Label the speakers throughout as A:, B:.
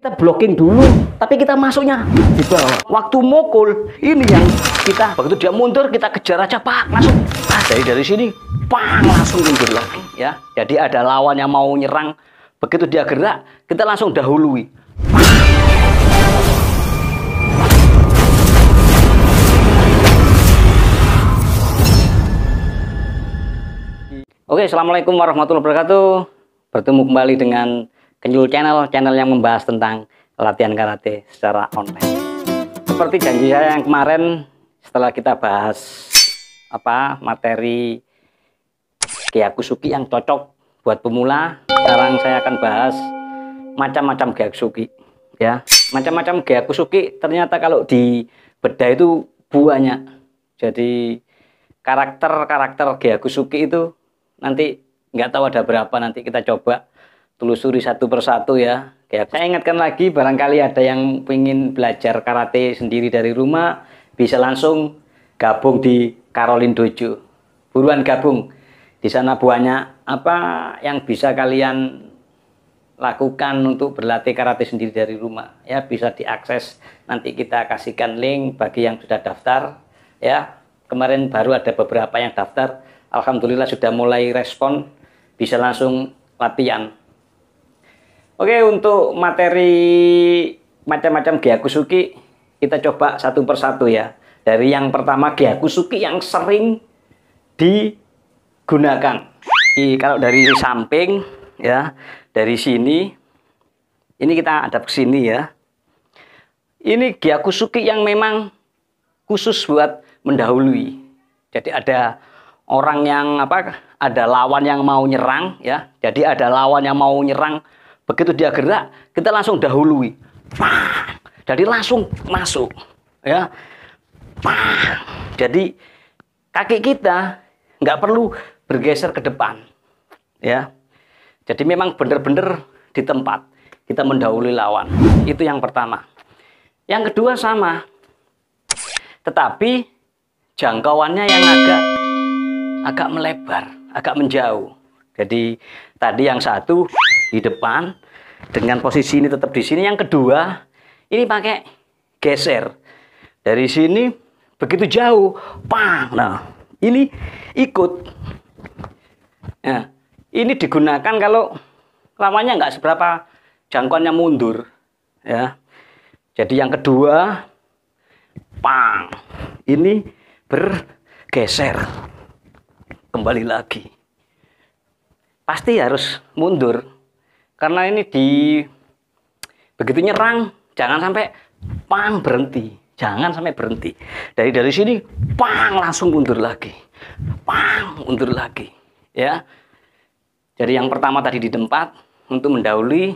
A: kita blocking dulu tapi kita masuknya di gitu, bawah waktu mukul ini yang kita begitu dia mundur kita kejar aja pak langsung ah, dari dari sini pak langsung mundur lagi ya jadi ada lawan yang mau nyerang begitu dia gerak kita langsung dahului Oke, Assalamualaikum warahmatullahi wabarakatuh. Bertemu kembali dengan Kenyul Channel, channel yang membahas tentang latihan karate secara online. Seperti janji saya yang kemarin setelah kita bahas apa materi Gyakusuki yang cocok buat pemula, sekarang saya akan bahas macam-macam Gyakusuki. ya. Macam-macam Gyakusuki ternyata kalau di beda itu buahnya, Jadi karakter-karakter Gyakusuki itu nanti nggak tahu ada berapa nanti kita coba telusuri satu persatu ya. Kayak saya ingatkan lagi barangkali ada yang ingin belajar karate sendiri dari rumah bisa langsung gabung di Karolin Dojo. Buruan gabung. Di sana banyak apa yang bisa kalian lakukan untuk berlatih karate sendiri dari rumah ya bisa diakses nanti kita kasihkan link bagi yang sudah daftar ya kemarin baru ada beberapa yang daftar alhamdulillah sudah mulai respon bisa langsung latihan Oke, untuk materi macam-macam Gyakusuki kita coba satu persatu ya. Dari yang pertama Gyakusuki yang sering digunakan. Jadi, kalau dari samping ya, dari sini ini kita adap ke sini ya. Ini Gyakusuki yang memang khusus buat mendahului. Jadi ada orang yang apa? Ada lawan yang mau nyerang ya. Jadi ada lawan yang mau nyerang Begitu dia gerak, kita langsung dahului. Jadi langsung masuk. Ya. Jadi kaki kita nggak perlu bergeser ke depan. Ya. Jadi memang benar-benar di tempat kita mendahului lawan. Itu yang pertama. Yang kedua sama. Tetapi jangkauannya yang agak agak melebar, agak menjauh. Jadi tadi yang satu di depan, dengan posisi ini tetap di sini. Yang kedua, ini pakai geser. Dari sini begitu jauh, pang. Nah, ini ikut. Nah, ini digunakan kalau lamanya nggak seberapa jangkauannya mundur, ya. Jadi yang kedua, pang. Ini bergeser kembali lagi. Pasti harus mundur karena ini di begitu nyerang jangan sampai pang berhenti jangan sampai berhenti dari dari sini pang langsung mundur lagi pang mundur lagi ya jadi yang pertama tadi di tempat untuk mendahului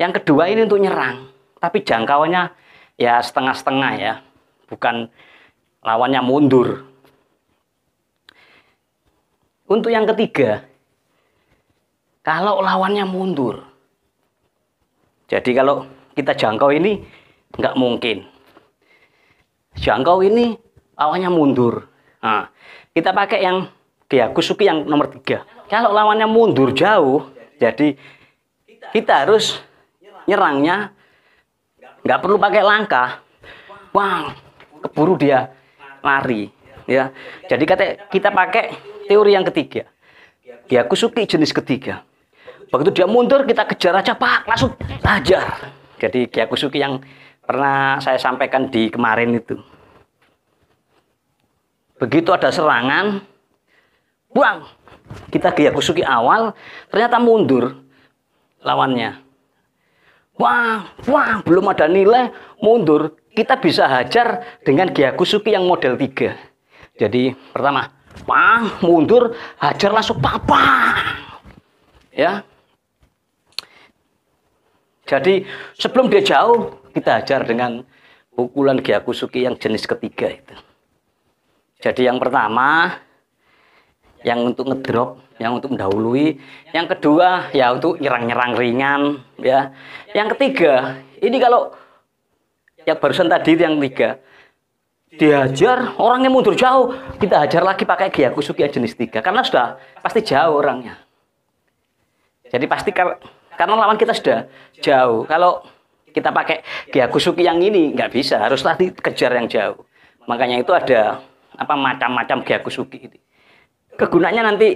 A: yang kedua ini untuk nyerang tapi jangkauannya ya setengah-setengah ya bukan lawannya mundur untuk yang ketiga kalau lawannya mundur. Jadi kalau kita jangkau ini nggak mungkin. Jangkau ini lawannya mundur. Nah, kita pakai yang Kyakusuki yang nomor tiga. Kalau lawannya mundur jauh, jadi kita harus nyerangnya nggak perlu pakai langkah. Wang, keburu dia lari. Ya, jadi kata kita pakai teori yang ketiga. Kyakusuki jenis ketiga. Begitu dia mundur, kita kejar aja, Pak. Langsung hajar. Jadi Kusuki yang pernah saya sampaikan di kemarin itu. Begitu ada serangan, buang. Kita Kusuki awal, ternyata mundur lawannya. Wah, wah, belum ada nilai, mundur. Kita bisa hajar dengan Kusuki yang model 3. Jadi pertama, pang, mundur, hajar langsung papa. Ya, jadi sebelum dia jauh, kita ajar dengan pukulan Gyakusuki yang jenis ketiga itu. Jadi yang pertama, yang untuk ngedrop, yang untuk mendahului. Yang kedua, ya untuk nyerang-nyerang ringan. ya. Yang ketiga, ini kalau yang barusan tadi yang tiga, dihajar, orangnya mundur jauh, kita hajar lagi pakai Gyakusuki yang jenis tiga. Karena sudah pasti jauh orangnya. Jadi pasti kalau karena lawan kita sudah jauh. Kalau kita pakai Gyakusuki yang ini nggak bisa, haruslah kejar yang jauh. Makanya itu ada apa macam-macam Gyakusuki ini. Gitu. Kegunaannya nanti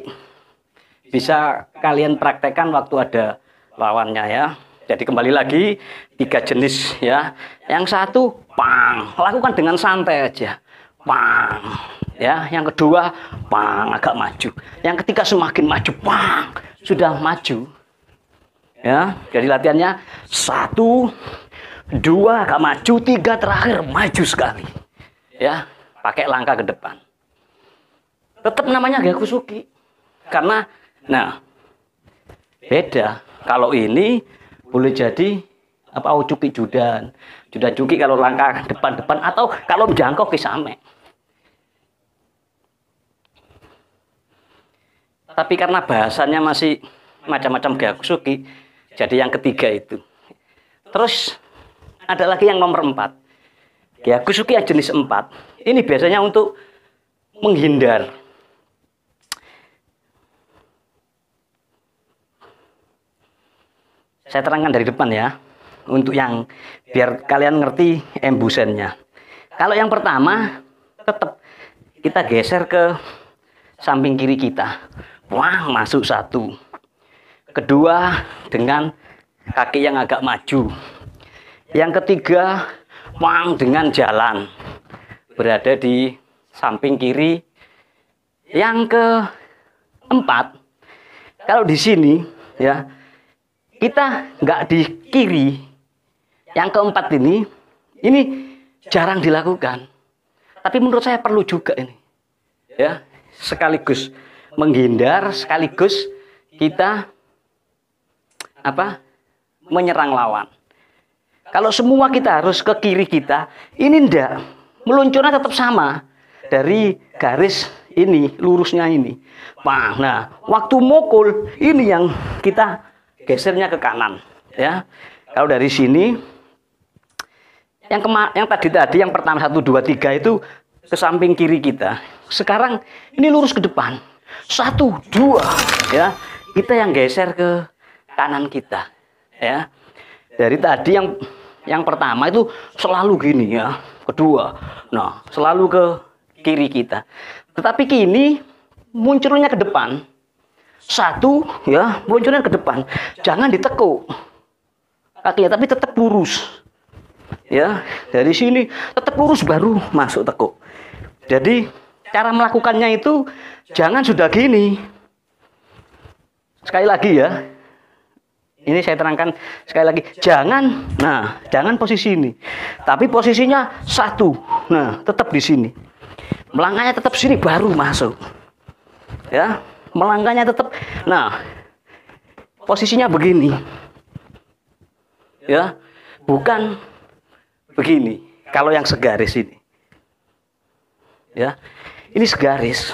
A: bisa kalian praktekkan waktu ada lawannya ya. Jadi kembali lagi tiga jenis ya. Yang satu pang, lakukan dengan santai aja. Pang. Ya, yang kedua pang agak maju. Yang ketiga semakin maju pang. Sudah maju, ya jadi latihannya satu dua gak maju tiga terakhir maju sekali ya pakai langkah ke depan tetap namanya gakusuki karena nah beda kalau ini boleh jadi apa oh, cuki judan judan cuki kalau langkah depan depan atau kalau jangkau ya kisame tapi karena bahasanya masih macam-macam gakusuki jadi yang ketiga itu. Terus ada lagi yang nomor empat. Ya, kusuki yang jenis empat. Ini biasanya untuk menghindar. Saya terangkan dari depan ya. Untuk yang biar kalian ngerti embusennya. Kalau yang pertama tetap kita geser ke samping kiri kita. Wah, masuk satu. Kedua, dengan kaki yang agak maju. Yang ketiga, wang dengan jalan. Berada di samping kiri. Yang keempat, kalau di sini ya, kita nggak di kiri. Yang keempat ini, ini jarang dilakukan. Tapi menurut saya perlu juga ini. Ya, sekaligus menghindar sekaligus kita apa menyerang lawan. Kalau semua kita harus ke kiri kita, ini ndak meluncurnya tetap sama dari garis ini lurusnya ini. Wah, nah waktu mukul ini yang kita gesernya ke kanan, ya. Kalau dari sini yang kema yang tadi tadi yang pertama satu dua tiga itu ke samping kiri kita. Sekarang ini lurus ke depan. Satu, dua, ya. Kita yang geser ke kanan kita ya dari tadi yang yang pertama itu selalu gini ya kedua nah selalu ke kiri kita tetapi kini munculnya ke depan satu ya munculnya ke depan jangan ditekuk kakinya tapi tetap lurus ya dari sini tetap lurus baru masuk tekuk jadi cara melakukannya itu jangan sudah gini sekali lagi ya ini saya terangkan sekali lagi jangan nah jangan posisi ini tapi posisinya satu nah tetap di sini melangkahnya tetap sini baru masuk ya melangkahnya tetap nah posisinya begini ya bukan begini kalau yang segaris ini ya ini segaris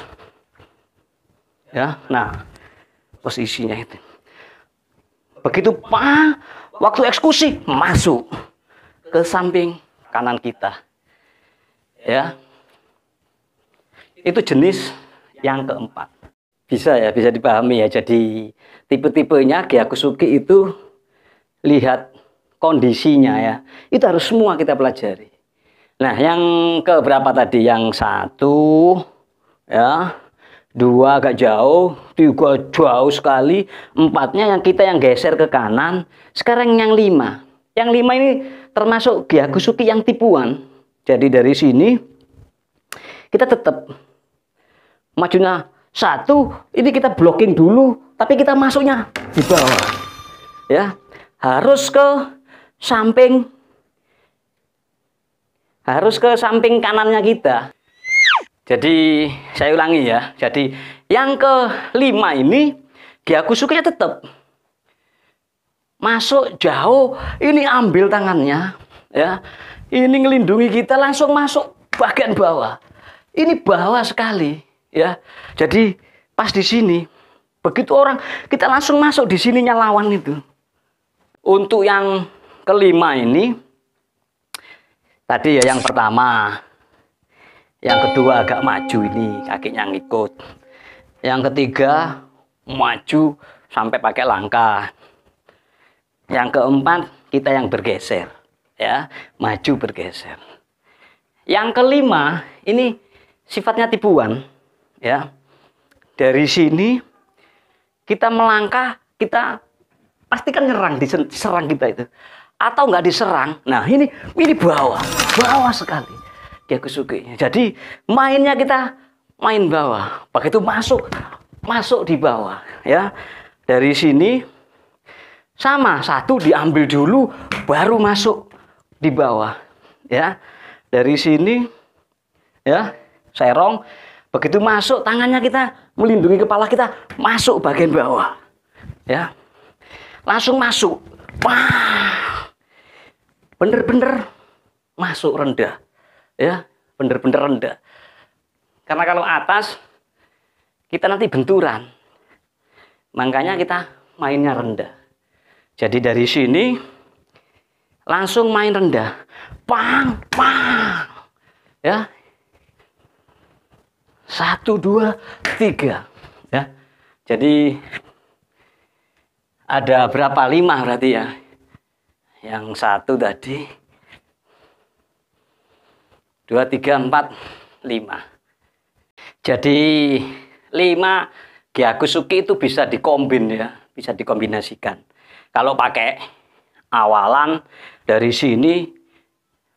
A: ya nah posisinya itu Begitu pak waktu eksekusi masuk ke samping kanan kita. Ya. Itu jenis yang keempat. Bisa ya, bisa dipahami ya. Jadi tipe-tipenya Gyakusuki itu lihat kondisinya ya. Itu harus semua kita pelajari. Nah, yang keberapa tadi? Yang satu, ya, dua agak jauh, tiga jauh sekali, empatnya yang kita yang geser ke kanan, sekarang yang lima. Yang lima ini termasuk Gyakusuki yang tipuan. Jadi dari sini kita tetap majunya satu, ini kita blocking dulu, tapi kita masuknya di bawah. Ya, harus ke samping harus ke samping kanannya kita. Jadi saya ulangi ya. Jadi yang kelima ini Gyakusuke tetap masuk jauh ini ambil tangannya ya ini ngelindungi kita langsung masuk bagian bawah ini bawah sekali ya jadi pas di sini begitu orang kita langsung masuk di sininya lawan itu untuk yang kelima ini tadi ya yang pertama yang kedua agak maju ini kakinya ngikut. Yang ketiga maju sampai pakai langkah. Yang keempat kita yang bergeser ya, maju bergeser. Yang kelima ini sifatnya tipuan ya. Dari sini kita melangkah, kita pastikan nyerang diserang kita itu. Atau nggak diserang. Nah, ini ini bawah, bawah sekali kia kusuki Jadi mainnya kita main bawah. Begitu masuk masuk di bawah ya. Dari sini sama satu diambil dulu baru masuk di bawah ya. Dari sini ya serong begitu masuk tangannya kita melindungi kepala kita masuk bagian bawah ya langsung masuk wah bener-bener masuk rendah ya bener-bener rendah karena kalau atas kita nanti benturan makanya kita mainnya rendah jadi dari sini langsung main rendah pang pang ya satu dua tiga ya jadi ada berapa lima berarti ya yang satu tadi dua tiga empat lima jadi lima Gyakusuki itu bisa dikombin ya bisa dikombinasikan kalau pakai awalan dari sini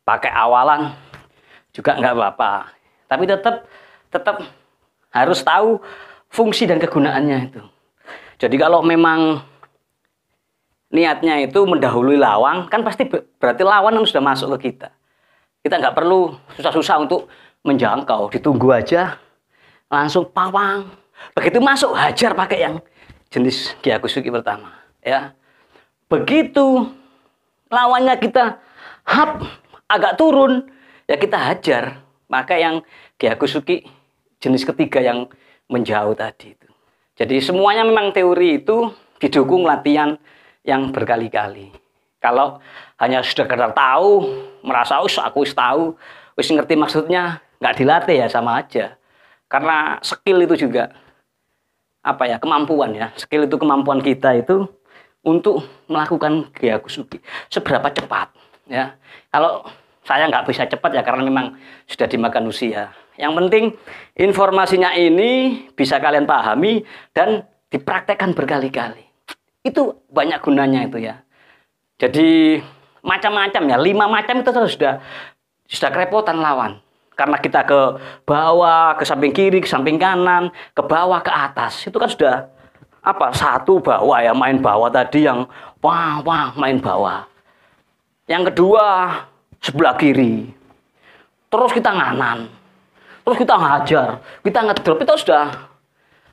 A: pakai awalan juga nggak apa-apa tapi tetap tetap harus tahu fungsi dan kegunaannya itu jadi kalau memang niatnya itu mendahului lawan, kan pasti berarti lawan sudah masuk ke kita kita nggak perlu susah-susah untuk menjangkau ditunggu aja langsung pawang begitu masuk hajar pakai yang jenis kiyakusuki pertama ya begitu lawannya kita hap agak turun ya kita hajar pakai yang kiyakusuki jenis ketiga yang menjauh tadi itu jadi semuanya memang teori itu didukung latihan yang berkali-kali kalau hanya sekedar tahu, merasa us aku wis tahu, wis ngerti maksudnya, nggak dilatih ya sama aja. Karena skill itu juga apa ya kemampuan ya skill itu kemampuan kita itu untuk melakukan gyakusugi seberapa cepat ya kalau saya nggak bisa cepat ya karena memang sudah dimakan usia yang penting informasinya ini bisa kalian pahami dan dipraktekkan berkali-kali itu banyak gunanya itu ya jadi macam-macam ya lima macam itu sudah sudah kerepotan lawan karena kita ke bawah ke samping kiri ke samping kanan ke bawah ke atas itu kan sudah apa satu bawah ya main bawah tadi yang wah wah main bawah yang kedua sebelah kiri terus kita nganan terus kita ngajar kita ngedrop itu sudah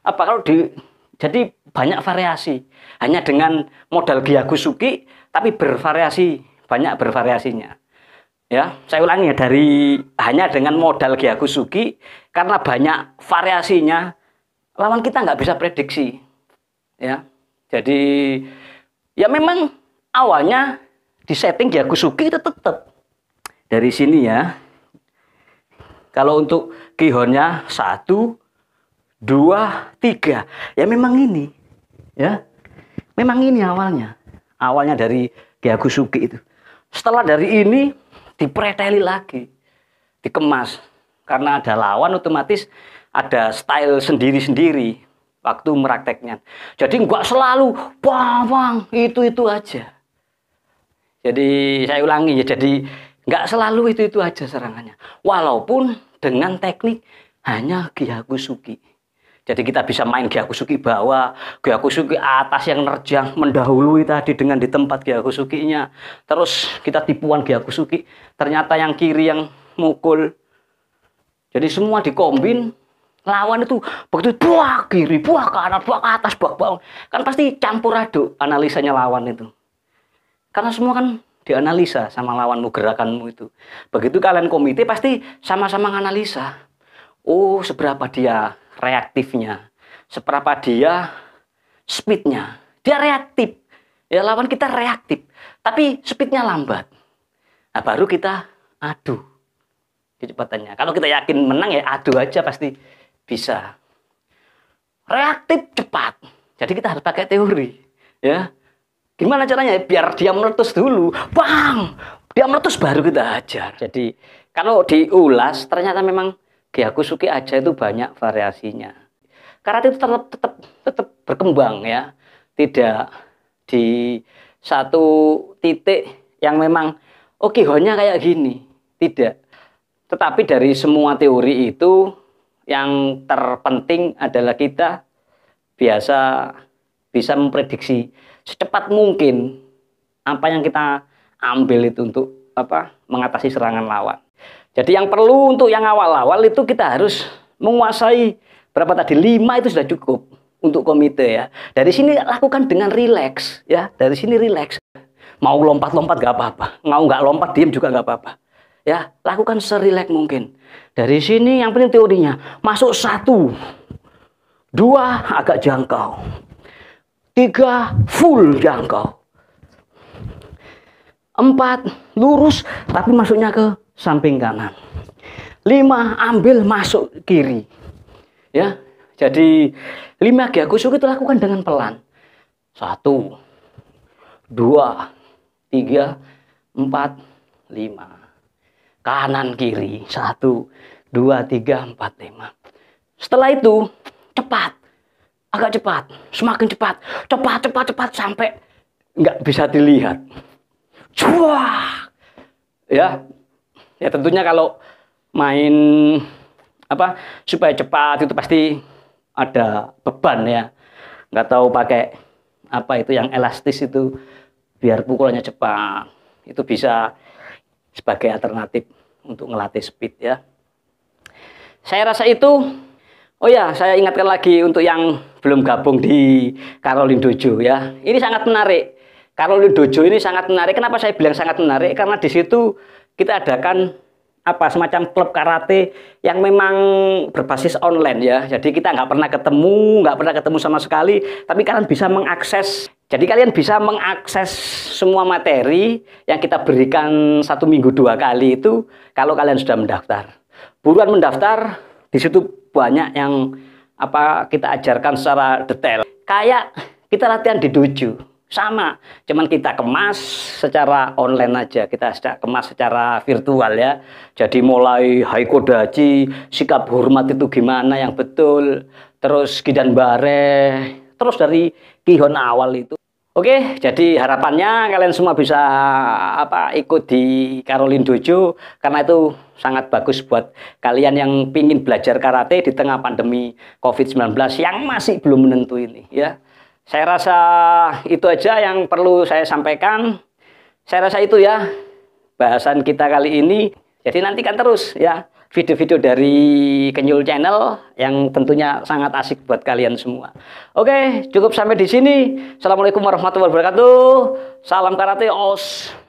A: apa kalau di jadi banyak variasi hanya dengan modal Giyagusuki tapi bervariasi banyak bervariasinya. Ya, saya ulangi ya dari hanya dengan modal Giaku karena banyak variasinya lawan kita nggak bisa prediksi. Ya. Jadi ya memang awalnya di setting Giaku itu tetap dari sini ya. Kalau untuk kihonnya satu, dua, tiga, ya memang ini, ya, memang ini awalnya, awalnya dari Kiagusuki itu. Setelah dari ini dipreteli lagi, dikemas. Karena ada lawan otomatis ada style sendiri-sendiri waktu merakteknya. Jadi nggak selalu bawang itu-itu aja. Jadi saya ulangi ya, jadi nggak selalu itu-itu aja serangannya. Walaupun dengan teknik hanya Kihaku Suki. Jadi kita bisa main Gyakusuki bawah, Gyakusuki atas yang nerjang mendahului tadi dengan di tempat Gyakusukinya. Terus kita tipuan Gyakusuki, ternyata yang kiri yang mukul. Jadi semua dikombin, lawan itu begitu buah kiri, buah kanan, buah ke atas, buah bawah. Kan pasti campur aduk analisanya lawan itu. Karena semua kan dianalisa sama lawanmu gerakanmu itu. Begitu kalian komite pasti sama-sama analisa. Oh, seberapa dia reaktifnya, seberapa dia speednya. Dia reaktif. Ya lawan kita reaktif, tapi speednya lambat. Nah, baru kita adu kecepatannya. Kalau kita yakin menang ya adu aja pasti bisa. Reaktif cepat. Jadi kita harus pakai teori, ya. Gimana caranya? Biar dia meletus dulu. Bang, dia meletus baru kita hajar. Jadi kalau diulas ternyata memang suki aja itu banyak variasinya. Karate itu tetap tetap tetap berkembang ya. Tidak di satu titik yang memang oke oh, okay, hanya kayak gini. Tidak. Tetapi dari semua teori itu yang terpenting adalah kita biasa bisa memprediksi secepat mungkin apa yang kita ambil itu untuk apa mengatasi serangan lawan. Jadi yang perlu untuk yang awal-awal itu kita harus menguasai berapa tadi? 5 itu sudah cukup untuk komite ya. Dari sini lakukan dengan rileks ya. Dari sini rileks. Mau lompat-lompat gak apa-apa. Mau nggak lompat diem juga nggak apa-apa. Ya, lakukan serileks mungkin. Dari sini yang penting teorinya masuk satu, dua agak jangkau, tiga full jangkau, empat lurus tapi masuknya ke samping kanan. Lima ambil masuk kiri. Ya, jadi lima gyakusuki itu lakukan dengan pelan. Satu, dua, tiga, empat, lima. Kanan kiri. Satu, dua, tiga, empat, lima. Setelah itu cepat, agak cepat, semakin cepat, cepat, cepat, cepat sampai nggak bisa dilihat. Cua! Ya, ya tentunya kalau main apa supaya cepat itu pasti ada beban ya nggak tahu pakai apa itu yang elastis itu biar pukulannya cepat itu bisa sebagai alternatif untuk ngelatih speed ya saya rasa itu oh ya saya ingatkan lagi untuk yang belum gabung di Karolin Dojo ya ini sangat menarik Karolin Dojo ini sangat menarik kenapa saya bilang sangat menarik karena di situ kita adakan apa semacam klub karate yang memang berbasis online ya. Jadi kita nggak pernah ketemu, nggak pernah ketemu sama sekali, tapi kalian bisa mengakses. Jadi kalian bisa mengakses semua materi yang kita berikan satu minggu dua kali itu kalau kalian sudah mendaftar. Buruan mendaftar, di situ banyak yang apa kita ajarkan secara detail. Kayak kita latihan di dojo sama cuman kita kemas secara online aja kita sudah kemas secara virtual ya jadi mulai haiko daji sikap hormat itu gimana yang betul terus gidan bare terus dari kihon awal itu Oke, jadi harapannya kalian semua bisa apa ikut di Karolin Dojo karena itu sangat bagus buat kalian yang ingin belajar karate di tengah pandemi COVID-19 yang masih belum menentu ini ya. Saya rasa itu aja yang perlu saya sampaikan. Saya rasa itu ya bahasan kita kali ini. Jadi nantikan terus ya video-video dari Kenyul Channel yang tentunya sangat asik buat kalian semua. Oke, cukup sampai di sini. Assalamualaikum warahmatullahi wabarakatuh. Salam karate os.